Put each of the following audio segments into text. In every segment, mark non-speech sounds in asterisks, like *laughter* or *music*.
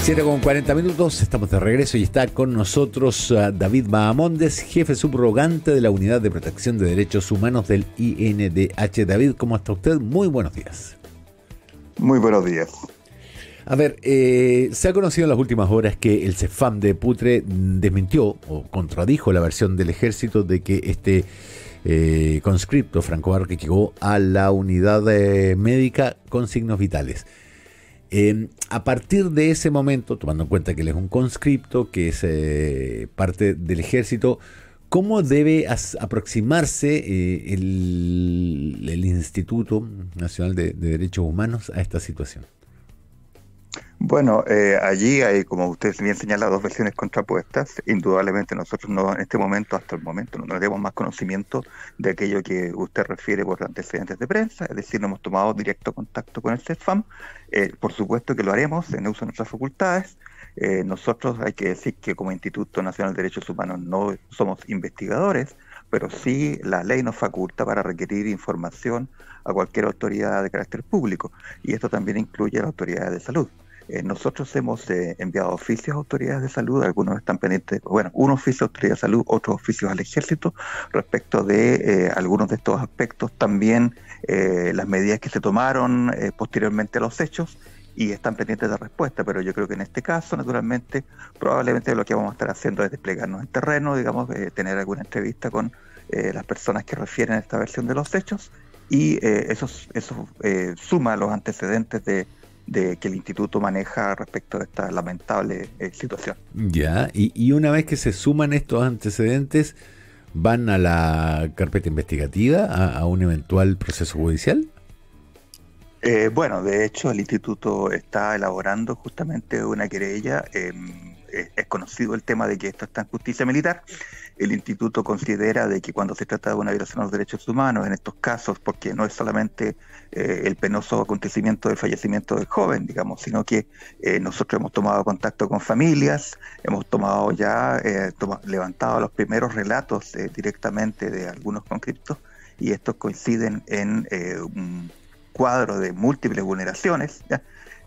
7 con 40 minutos, estamos de regreso y está con nosotros ah, David Mahamondes, jefe subrogante de la Unidad de Protección de Derechos Humanos del INDH. David, ¿cómo está usted? Muy buenos días. Muy buenos días. A ver, eh, se ha conocido en las últimas horas que el CEFAM de Putre desmintió o contradijo la versión del ejército de que este eh, conscripto franco que llegó a la unidad eh, médica con signos vitales. Em, a partir de ese momento, tomando en cuenta que él es un conscripto, que es eh, parte del ejército, ¿cómo debe aproximarse eh, el, Instituto Nacional de Derechos Humanos a esta situación? Bueno, eh, allí hay, como usted bien señala, dos versiones contrapuestas. Indudablemente nosotros no, en este momento, hasta el momento, no tenemos más conocimiento de aquello que usted refiere por antecedentes de prensa, es decir, no hemos tomado directo contacto con el CEFAM. Eh, por supuesto que lo haremos en uso de nuestras facultades. Eh, nosotros hay que decir que como Instituto Nacional de Derechos Humanos no somos investigadores, pero sí la ley nos faculta para requerir información a cualquier autoridad de carácter público, y esto también incluye a la autoridad de salud. Eh, nosotros hemos eh, enviado oficios a autoridades de salud, algunos están pendientes, bueno, un oficio a autoridades de salud, otros oficios al ejército respecto de eh, algunos de estos aspectos, también las medidas que se tomaron posteriormente a los hechos y están pendientes de respuesta, pero yo creo que en este caso, naturalmente, probablemente lo que vamos a estar haciendo es desplegarnos en terreno, digamos, tener alguna entrevista con las personas que refieren a esta versión de los hechos y esos eso suma los antecedentes de de que el instituto maneja respecto a esta lamentable eh, situación. Ya, y, y, una vez que se suman estos antecedentes, ¿van a la carpeta investigativa, a, un eventual proceso judicial? Eh, bueno, de hecho el instituto está elaborando justamente una querella. Eh, es, conocido el tema de que esto está en justicia militar. El instituto considera de que cuando se trata de una violación ...de los derechos humanos, en estos casos, porque no es solamente eh, el penoso acontecimiento del fallecimiento del joven, digamos, sino que eh, nosotros hemos tomado contacto con familias, hemos tomado ya, levantado los primeros relatos directamente de algunos conflictos... y estos coinciden en un cuadro de múltiples vulneraciones.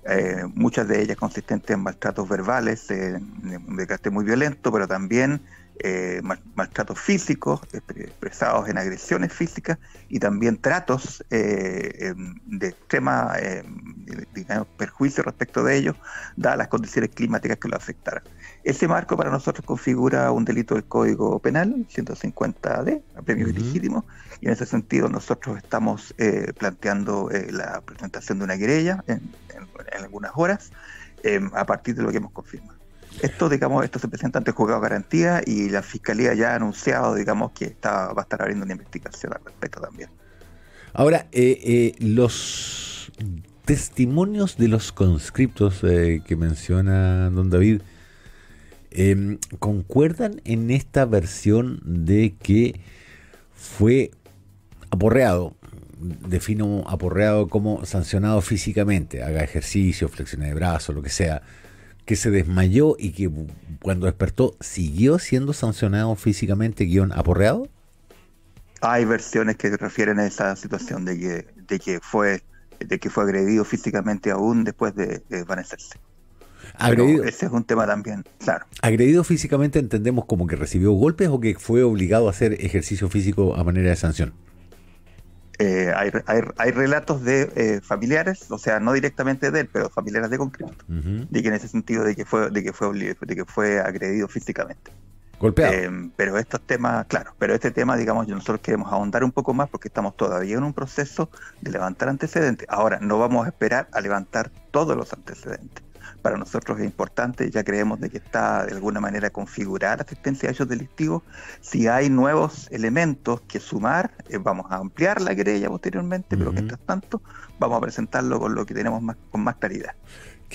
Eh, muchas de ellas consistentes en maltratos verbales, eh, de carácter muy violento, pero también eh, maltratos físicos, expresados en agresiones físicas y también tratos eh, em, de extrema em, eh, digamos, perjuicio respecto de ellos, dadas las condiciones climáticas que lo afectaran. Ese marco para nosotros configura un delito del Código Penal, 150D, a premio legítimo, y en ese sentido nosotros estamos eh, planteando eh, la presentación de una querella en, algunas horas, em, a partir de lo que hemos confirmado. Esto, digamos, esto se presenta ante el juzgado de garantía y la fiscalía ya ha anunciado, digamos, que está, va a estar abriendo una investigación al respecto también. Ahora, los testimonios de los conscriptos eh, que menciona don David em, concuerdan en esta versión de que fue aporreado, defino aporreado como sancionado físicamente, haga ejercicio, flexiones de brazos, lo que sea, que se desmayó y que cuando despertó siguió siendo sancionado físicamente, guión aporreado? Hay versiones que refieren a esa situación de que, de que fue de que fue agredido físicamente aún después de, desvanecerse. ese es un tema también, claro. Agredido físicamente entendemos como que recibió golpes o que fue obligado a hacer ejercicio físico a manera de sanción. Eh, hay, hay, hay, relatos de eh, familiares, o sea, no directamente de él, pero familiares de concreto, de que en ese sentido de que fue, de que fue, de que fue agredido físicamente. Golpeado. Em, pero estos temas, claro, pero este tema, digamos, nosotros queremos ahondar un poco más porque estamos todavía en un proceso de levantar antecedentes. Ahora, no vamos a esperar a levantar todos los antecedentes. Para nosotros es importante, ya creemos de que está de alguna manera configurada la asistencia a hechos delictivos. Si hay nuevos elementos que sumar, eh, vamos a ampliar la querella posteriormente, pero mientras tanto vamos a presentarlo con lo que tenemos más, con más claridad.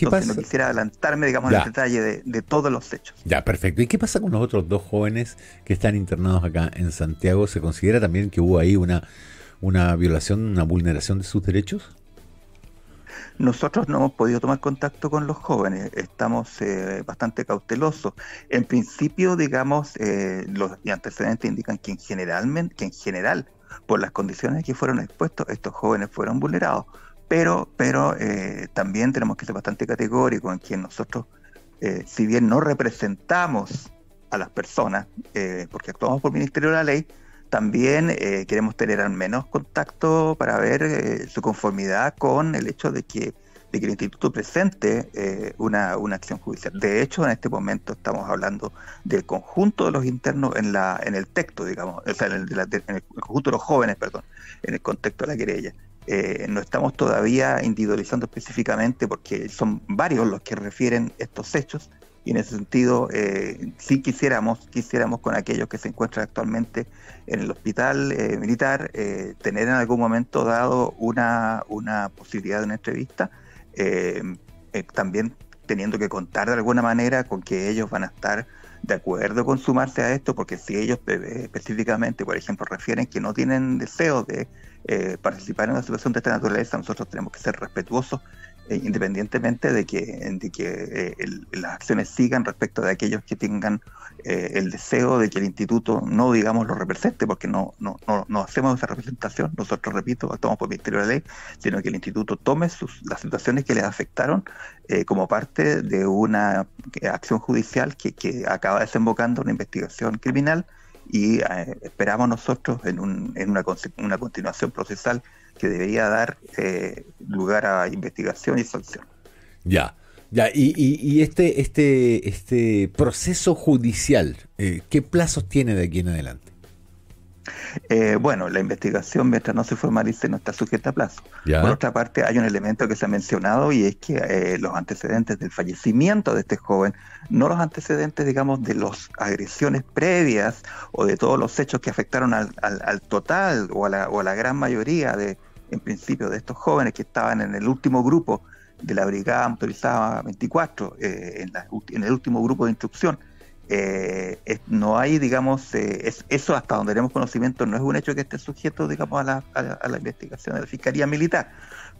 No quisiera adelantarme, digamos, en el detalle de, todos los hechos. Ya, perfecto. ¿Y qué pasa con los otros dos jóvenes que están internados acá en Santiago? ¿Se considera también que hubo ahí una, una violación, una vulneración de sus derechos? Nosotros no hemos podido tomar contacto con los jóvenes, estamos eh, bastante cautelosos. En principio, digamos, eh, los antecedentes indican que en, generalmente, que en general, por las condiciones que fueron expuestos, estos jóvenes fueron vulnerados pero, eh, también tenemos que ser bastante categóricos en que nosotros, eh, si bien no representamos a las personas, eh, porque actuamos por Ministerio de la Ley, también queremos tener al menos contacto para ver su conformidad con el hecho de que, el Instituto presente una, acción judicial. De hecho, en este momento estamos hablando del conjunto de los internos en, la, en el texto, digamos, o sea, en el conjunto de los jóvenes, perdón, en el contexto de la querella. Eh, no estamos todavía individualizando específicamente porque son varios los que refieren estos hechos y en ese sentido eh, sí quisiéramos, quisiéramos con aquellos que se encuentran actualmente en el hospital eh, militar tener en algún momento dado una, una posibilidad de una entrevista, también teniendo que contar de alguna manera con que ellos van a estar de acuerdo con sumarse a esto, porque si ellos eh, eh, específicamente, por ejemplo, refieren que no tienen deseo de eh, participar en una situación de esta naturaleza, nosotros tenemos que ser respetuosos eh, independientemente de que, eh, las acciones sigan respecto de aquellos que tengan eh, el deseo de que el instituto no, digamos, lo represente, porque no, no, hacemos esa representación, nosotros, repito, estamos por ministerio de ley, sino que el instituto tome las situaciones que les afectaron como parte de una acción judicial que, acaba desembocando una investigación criminal y esperamos nosotros en, una continuación procesal que debería dar eh, lugar a investigación y sanción. Ya, ya, y, este, este, este proceso judicial, eh, ¿qué plazos tiene de aquí en adelante? Eh, bueno, la investigación, mientras no se formalice, no está sujeta a plazo. Por otra parte, hay un elemento que se ha mencionado y es que eh, los antecedentes del fallecimiento de este joven, no los antecedentes, digamos, de las agresiones previas o de todos los hechos que afectaron al, total o a, la, gran mayoría de, en principio, de estos jóvenes que estaban en el último grupo de la brigada motorizada 24, eh, en, en el último grupo de instrucción eh, no hay, digamos, eh, eso hasta donde tenemos conocimiento no es un hecho que esté sujeto, digamos, a la, investigación de la Fiscalía Militar.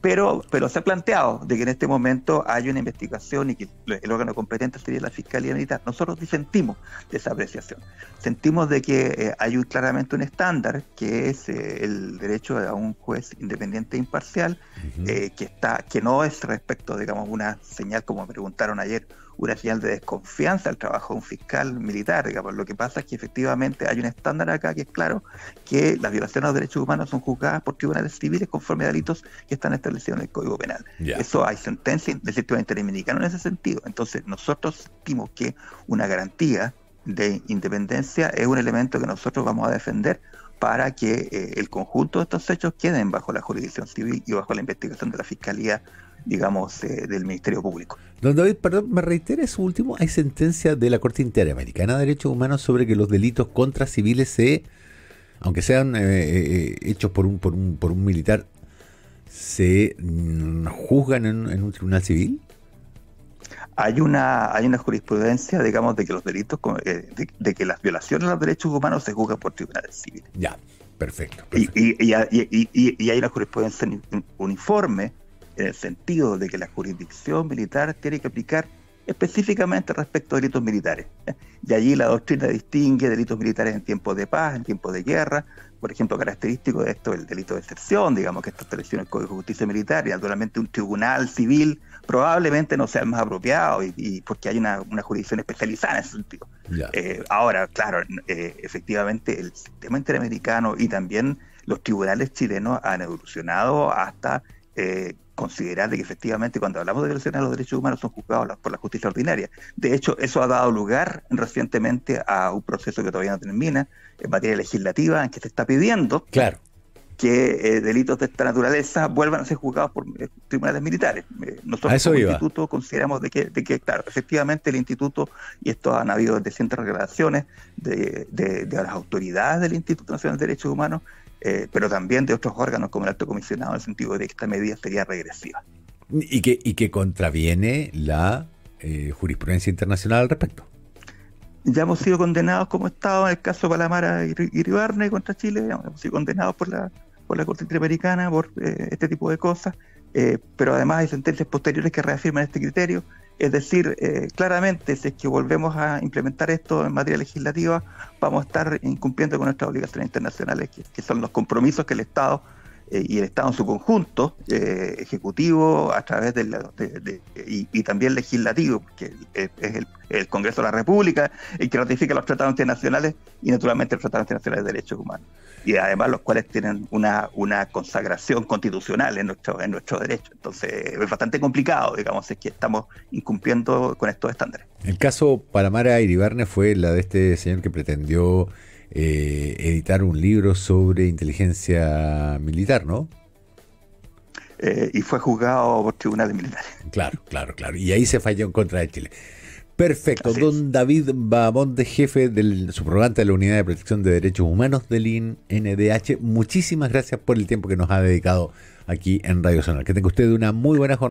Pero, pero se ha planteado de que en este momento hay una investigación y que el órgano competente sería la Fiscalía Militar. Nosotros disentimos de esa apreciación. Sentimos de que eh, hay un, claramente un estándar, que es el derecho a un juez independiente e imparcial, que, está, que no es respecto, digamos, una señal, como preguntaron ayer, una señal de desconfianza al trabajo de un fiscal militar. Digamos. Lo que pasa es que efectivamente hay un estándar acá que es claro que las violaciones a los derechos humanos son juzgadas por tribunales civiles conforme a delitos que están establecidos en el Código Penal. Eso hay sentencia del sistema interamericano en ese sentido. Entonces nosotros sentimos que una garantía de independencia es un elemento que nosotros vamos a defender para que eh, el conjunto de estos hechos queden bajo la jurisdicción civil y bajo la investigación de la Fiscalía digamos, eh, del Ministerio Público. Don David, perdón, me reitera su último, hay sentencia de la Corte Interamericana de Derechos Humanos sobre que los delitos contra civiles se, aunque sean eh, eh, hechos por un, por, un, militar, se juzgan en, un tribunal civil hay una hay una jurisprudencia, digamos, de que los delitos, de, que las violaciones a los derechos humanos se juzgan por tribunales civiles. Ya, perfecto. Y, y, hay una jurisprudencia uniforme en el sentido de que la jurisdicción militar tiene que aplicar específicamente respecto a delitos militares. *laughs* Y allí la doctrina distingue delitos militares en tiempos de paz, en tiempos de guerra. Por ejemplo, característico de esto el delito de excepción, digamos, que está establecido en el Código de Justicia Militar y actualmente un tribunal civil probablemente no sea el más apropiado y, porque hay una, jurisdicción especializada en ese sentido. Eh, ahora, claro, eh, efectivamente el sistema interamericano y también los tribunales chilenos han evolucionado hasta eh, considerar que efectivamente cuando hablamos de violaciones a los derechos humanos son juzgados por la justicia ordinaria. De hecho, eso ha dado lugar recientemente a un proceso que todavía no termina en materia legislativa en que se está pidiendo que eh, delitos de esta naturaleza vuelvan a ser juzgados por eh, tribunales militares. Eh, nosotros como instituto consideramos de que, de que, efectivamente el instituto, y esto han habido de declaraciones de, de las autoridades del Instituto Nacional de Derechos Humanos, eh, pero también de otros órganos como el alto comisionado, en el sentido de que esta medida sería regresiva. Y que, contraviene la eh, jurisprudencia internacional al respecto. Ya hemos sido condenados como Estado en el caso Palamara y Ribarne contra Chile, hemos sido condenados por la, por la Corte Interamericana por eh, este tipo de cosas, pero además hay sentencias posteriores que reafirman este criterio. Es decir, eh, claramente, si es que volvemos a implementar esto en materia legislativa, vamos a estar incumpliendo con nuestras obligaciones internacionales, que son los compromisos que el Estado eh, y el Estado en su conjunto, eh, ejecutivo a través y, también legislativo, que es el, Congreso de la República, el que ratifica los tratados internacionales y naturalmente los tratados internacionales de derechos humanos. Y además los cuales tienen una, una consagración constitucional en nuestro, en nuestro derecho. Entonces es bastante complicado, digamos, es que estamos incumpliendo con estos estándares. El caso Paramara Iribarne fue la de este señor que pretendió eh, editar un libro sobre inteligencia militar, ¿no? Eh, y fue juzgado por tribunales militares. Claro, claro, claro. Y ahí se falló en contra de Chile. Perfecto. Don David David de jefe del subrogante de la Unidad de Protección de Derechos Humanos del INDH, muchísimas gracias por el tiempo que nos ha dedicado aquí en Radio Zonal. Que tenga usted una muy buena jornada.